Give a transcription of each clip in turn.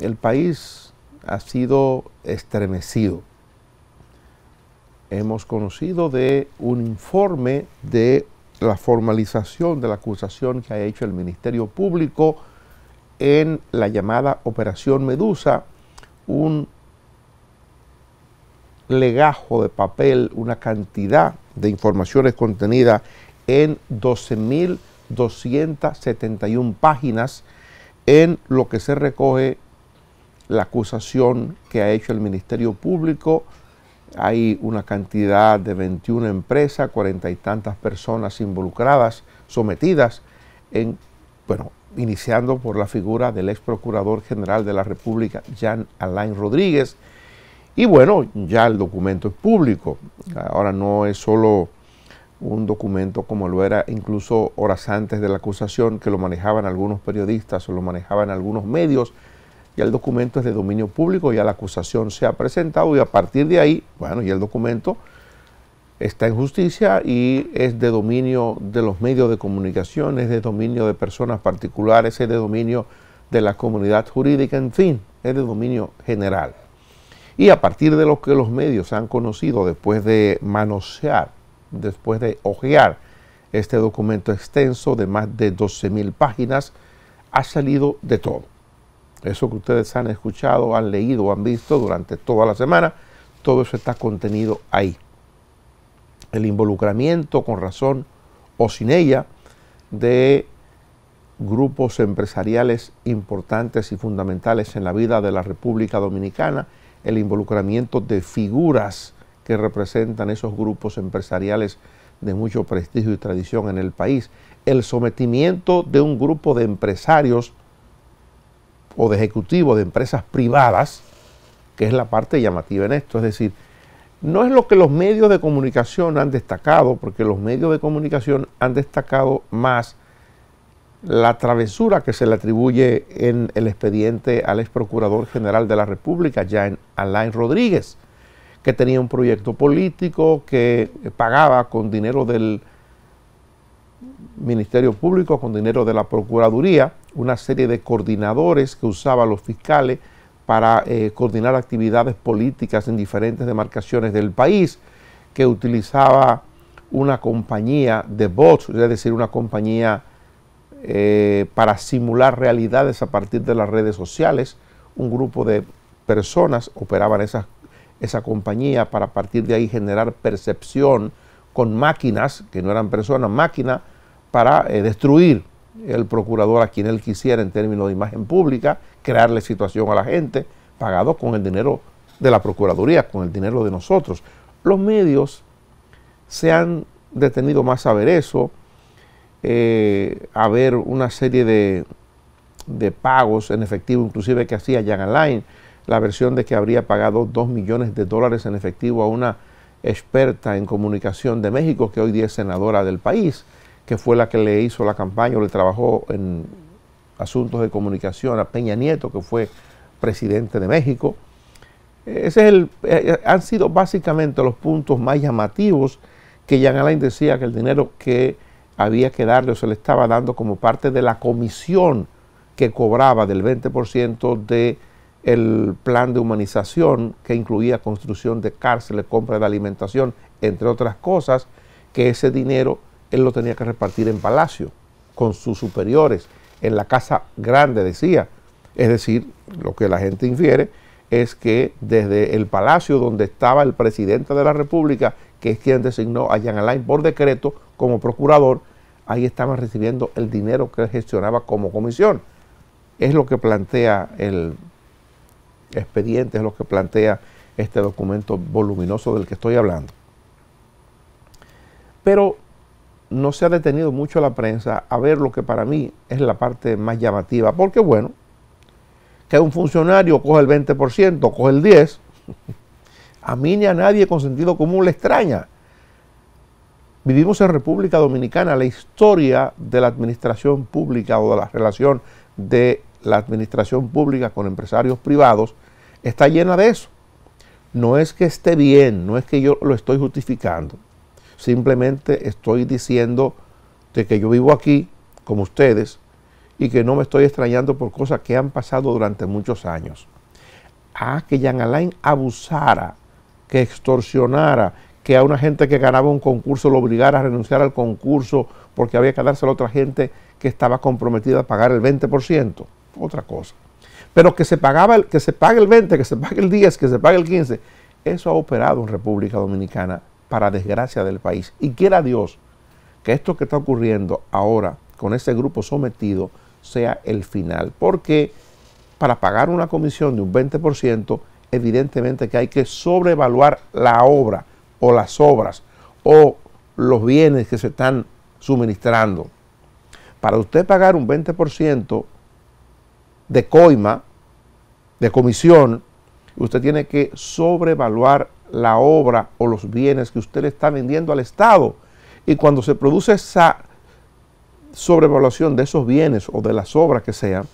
el país ha sido estremecido. Hemos conocido de un informe de la formalización de la acusación que ha hecho el Ministerio Público en la llamada Operación Medusa, un legajo de papel, una cantidad de informaciones contenidas en 12.271 páginas en lo que se recoge la acusación que ha hecho el Ministerio Público. Hay una cantidad de 21 empresas, cuarenta y tantas personas involucradas, sometidas en, bueno, iniciando por la figura del ex procurador general de la República, Jean Alain Rodríguez. Y bueno, ya el documento es público. Ahora no es solo un documento como lo era incluso horas antes de la acusación, que lo manejaban algunos periodistas o lo manejaban algunos medios, ya el documento es de dominio público, ya la acusación se ha presentado y a partir de ahí, bueno, ya el documento está en justicia y es de dominio de los medios de comunicación, es de dominio de personas particulares, es de dominio de la comunidad jurídica, en fin, es de dominio general. Y a partir de lo que los medios han conocido después de manosear, después de hojear este documento extenso de más de 12.000 páginas, ha salido de todo. Eso que ustedes han escuchado, han leído han visto durante toda la semana, todo eso está contenido ahí. El involucramiento con razón o sin ella de grupos empresariales importantes y fundamentales en la vida de la República Dominicana, el involucramiento de figuras que representan esos grupos empresariales de mucho prestigio y tradición en el país, el sometimiento de un grupo de empresarios o de ejecutivo de empresas privadas, que es la parte llamativa en esto. Es decir, no es lo que los medios de comunicación han destacado, porque los medios de comunicación han destacado más la travesura que se le atribuye en el expediente al ex procurador general de la República, ya Alain Rodríguez, que tenía un proyecto político, que pagaba con dinero del Ministerio Público, con dinero de la Procuraduría, una serie de coordinadores que usaba los fiscales para eh, coordinar actividades políticas en diferentes demarcaciones del país, que utilizaba una compañía de bots, es decir, una compañía eh, para simular realidades a partir de las redes sociales. Un grupo de personas operaban esa, esa compañía para a partir de ahí generar percepción con máquinas, que no eran personas, máquinas, para eh, destruir el procurador a quien él quisiera en términos de imagen pública, crearle situación a la gente, pagado con el dinero de la Procuraduría, con el dinero de nosotros. Los medios se han detenido más a ver eso, eh, a ver una serie de, de, pagos en efectivo, inclusive que hacía Jan Alain, la versión de que habría pagado 2 millones de dólares en efectivo a una experta en comunicación de México, que hoy día es senadora del país que fue la que le hizo la campaña o le trabajó en asuntos de comunicación a Peña Nieto, que fue presidente de México. Ese es el, eh, eh, han sido básicamente los puntos más llamativos que Jan Alain decía que el dinero que había que darle o se le estaba dando como parte de la comisión que cobraba del 20% de plan de humanización que incluía construcción de cárceles, compra de alimentación, entre otras cosas, que ese dinero él lo tenía que repartir en palacio, con sus superiores, en la casa grande, decía. Es decir, lo que la gente infiere es que desde el palacio donde estaba el presidente de la República, que es quien designó a Jean Alain por decreto como procurador, ahí estaba recibiendo el dinero que gestionaba como comisión. Es lo que plantea el expediente, es lo que plantea este documento voluminoso del que estoy hablando. Pero no se ha detenido mucho la prensa a ver lo que para mí es la parte más llamativa, porque bueno, que un funcionario coge el 20%, coge el 10%, a mí ni a nadie con sentido común le extraña. Vivimos en República Dominicana, la historia de la administración pública o de la relación de la administración pública con empresarios privados está llena de eso. No es que esté bien, no es que yo lo estoy justificando Simplemente estoy diciendo de que yo vivo aquí, como ustedes, y que no me estoy extrañando por cosas que han pasado durante muchos años. Ah, que Jean Alain abusara, que extorsionara, que a una gente que ganaba un concurso lo obligara a renunciar al concurso porque había que dárselo a otra gente que estaba comprometida a pagar el 20%, otra cosa. Pero que se, pagaba que se pague el 20, que se pague el 10, que se pague el 15, eso ha operado en República Dominicana para desgracia del país. Y quiera Dios que esto que está ocurriendo ahora con ese grupo sometido sea el final, porque para pagar una comisión de un 20%, evidentemente que hay que sobrevaluar la obra o las obras o los bienes que se están suministrando. Para usted pagar un 20% de coima, de comisión, Usted tiene que sobrevaluar la obra o los bienes que usted le está vendiendo al Estado. Y cuando se produce esa sobrevaluación de esos bienes o de las obras que sean,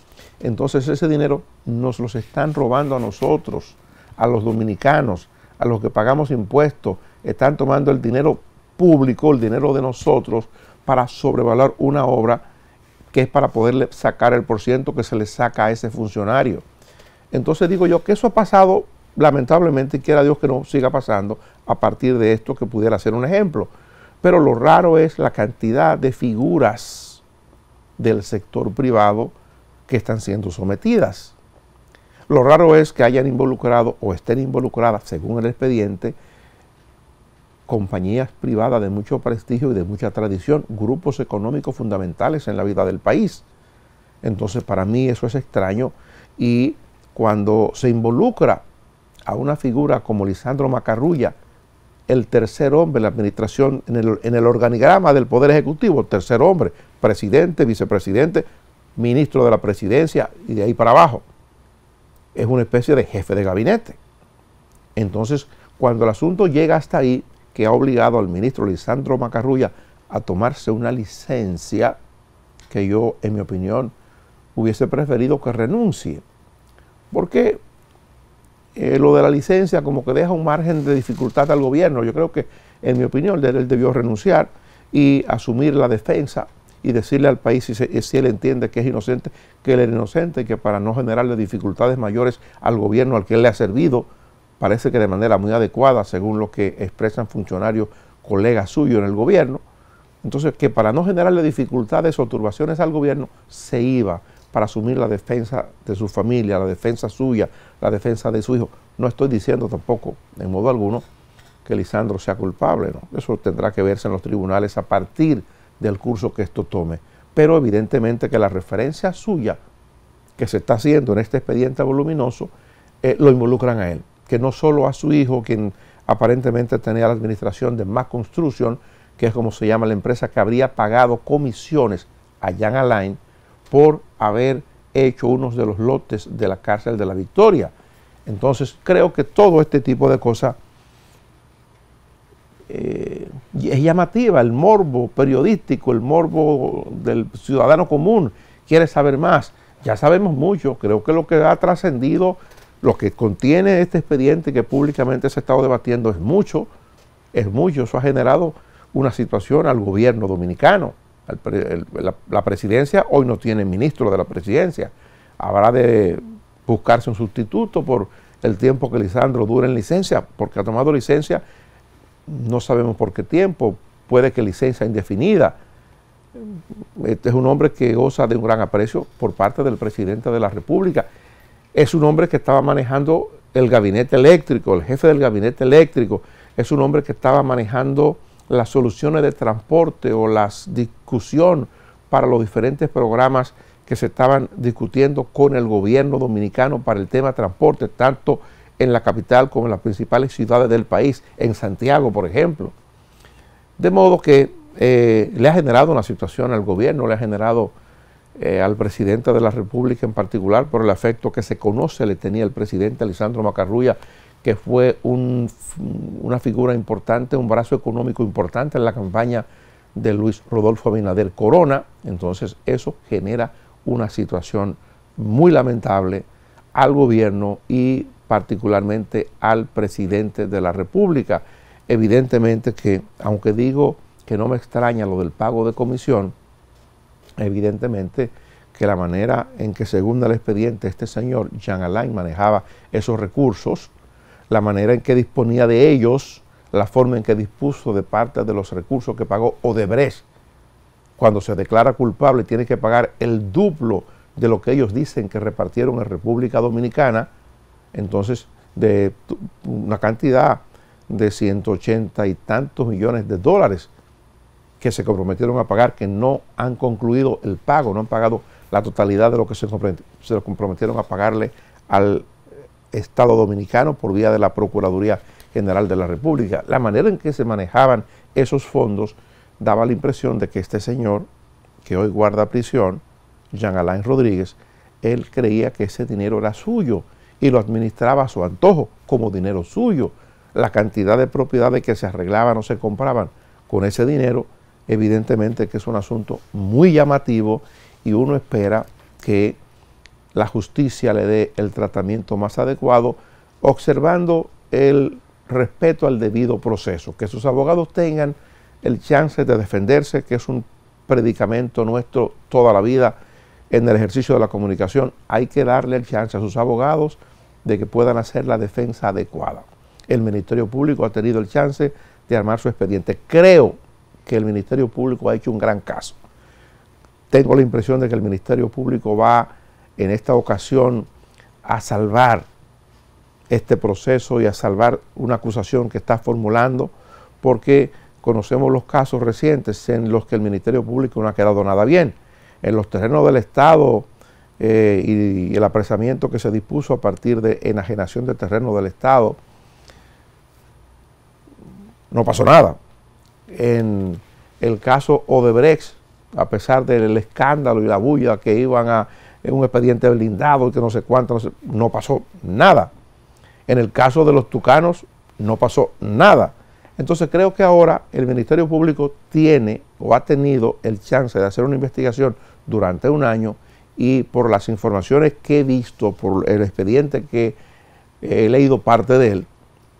entonces ese dinero nos los están robando a nosotros, a los dominicanos, a los que pagamos impuestos. Están tomando el dinero público, el dinero de nosotros, para sobrevaluar una obra que es para poderle sacar el por que se le saca a ese funcionario. Entonces digo yo que eso ha pasado, lamentablemente, quiera Dios que no siga pasando a partir de esto que pudiera ser un ejemplo. Pero lo raro es la cantidad de figuras del sector privado que están siendo sometidas. Lo raro es que hayan involucrado o estén involucradas, según el expediente, compañías privadas de mucho prestigio y de mucha tradición, grupos económicos fundamentales en la vida del país. Entonces, para mí eso es extraño y cuando se involucra a una figura como Lisandro Macarrulla, el tercer hombre en la administración, en el, organigrama del Poder Ejecutivo, tercer hombre, presidente, vicepresidente, ministro de la presidencia y de ahí para abajo. Es una especie de jefe de gabinete. Entonces, cuando el asunto llega hasta ahí, que ha obligado al ministro Lisandro Macarrulla a tomarse una licencia, que yo, en mi opinión, hubiese preferido que renuncie porque eh, lo de la licencia como que deja un margen de dificultad al gobierno. Yo creo que, en mi opinión, él, debió renunciar y asumir la defensa y decirle al país si, eh, si él entiende que es inocente, que él era inocente y que para no generarle dificultades mayores al gobierno al que él le ha servido, parece que de manera muy adecuada, según lo que expresan funcionarios, colegas suyos en el gobierno. Entonces, que para no generarle dificultades o turbaciones al gobierno, se iba para asumir la defensa de su familia, la defensa suya, la defensa de su hijo. No estoy diciendo tampoco, en modo alguno, que Lisandro sea culpable, Eso tendrá que verse en los tribunales a partir del curso que esto tome. Pero evidentemente que la referencia suya que se está haciendo en este expediente voluminoso eh, lo involucran a él, que no solo a su hijo, quien aparentemente tenía la administración de Mac Construction, que es como se llama la empresa que habría pagado comisiones a Jan Alain por haber hecho unos de los lotes de la cárcel de la Victoria. Entonces creo que todo este tipo de cosas eh, es llamativa, el morbo periodístico, el morbo del ciudadano común, quiere saber más. Ya sabemos mucho, creo que lo que ha trascendido, lo que contiene este expediente que públicamente se ha estado debatiendo es mucho, es mucho, eso ha generado una situación al gobierno dominicano la, presidencia hoy no tiene ministro de la presidencia. Habrá de buscarse un sustituto por el tiempo que Lisandro dure en licencia, porque ha tomado licencia, no sabemos por qué tiempo, puede que licencia indefinida. Este es un hombre que goza de un gran aprecio por parte del presidente de la República. Es un hombre que estaba manejando el gabinete eléctrico, el jefe del gabinete eléctrico. Es un hombre que estaba manejando las soluciones de transporte o las discusión para los diferentes programas que se estaban discutiendo con el gobierno dominicano para el tema transporte, tanto en la capital como en las principales ciudades del país, en Santiago, por ejemplo. De modo que eh, le ha generado una situación al gobierno, le ha generado eh, al presidente de la República en particular por el afecto que se conoce le tenía el presidente Alessandro Macarrulla que fue una figura importante, un brazo económico importante en la campaña de Luis Rodolfo Abinader Corona, entonces eso genera una situación muy lamentable al gobierno y particularmente al presidente de la República. Evidentemente que, aunque digo que no me extraña lo del pago de comisión, evidentemente que la manera en que según el expediente este señor Jean Alain manejaba esos recursos la manera en que disponía de ellos, la forma en que dispuso de parte de los recursos que pagó Odebrecht. Cuando se declara culpable tiene que pagar el duplo de lo que ellos dicen que repartieron en República Dominicana, entonces de una cantidad de 180 y tantos millones de dólares que se comprometieron a pagar, que no han concluido el pago, no han pagado la totalidad de lo que se comprometieron a pagarle al Estado Dominicano por vía de la Procuraduría General de la República. La manera en que se manejaban esos fondos daba la impresión de que este señor, que hoy guarda prisión, Jean Alain Rodríguez, él creía que ese dinero era suyo y lo administraba a su antojo como dinero suyo. La cantidad de propiedades que se arreglaban o se compraban con ese dinero, evidentemente que es un asunto muy llamativo y uno espera que la justicia le dé el tratamiento más adecuado, observando el respeto al debido proceso, que sus abogados tengan el chance de defenderse, que es un predicamento nuestro toda la vida en el ejercicio de la comunicación. Hay que darle el chance a sus abogados de que puedan hacer la defensa adecuada. El Ministerio Público ha tenido el chance de armar su expediente. Creo que el Ministerio Público ha hecho un gran caso. Tengo la impresión de que el Ministerio Público va en esta ocasión a salvar este proceso y a salvar una acusación que está formulando, porque conocemos los casos recientes en los que el Ministerio Público no ha quedado nada bien. En los terrenos del Estado eh, y, el apresamiento que se dispuso a partir de enajenación de terreno del Estado, no pasó nada. En el caso Odebrecht, a pesar del escándalo y la bulla que iban a un expediente blindado, que no sé cuánto, no pasó nada. En el caso de los tucanos, no pasó nada. Entonces creo que ahora el Ministerio Público tiene o ha tenido el chance de hacer una investigación durante un año y por las informaciones que he visto, por el expediente que he leído parte de él,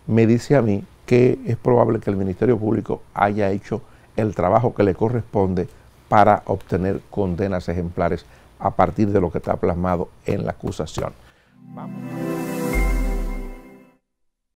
me dice a mí que es probable que el Ministerio Público haya hecho el trabajo que le corresponde para obtener condenas ejemplares a partir de lo que está plasmado en la acusación.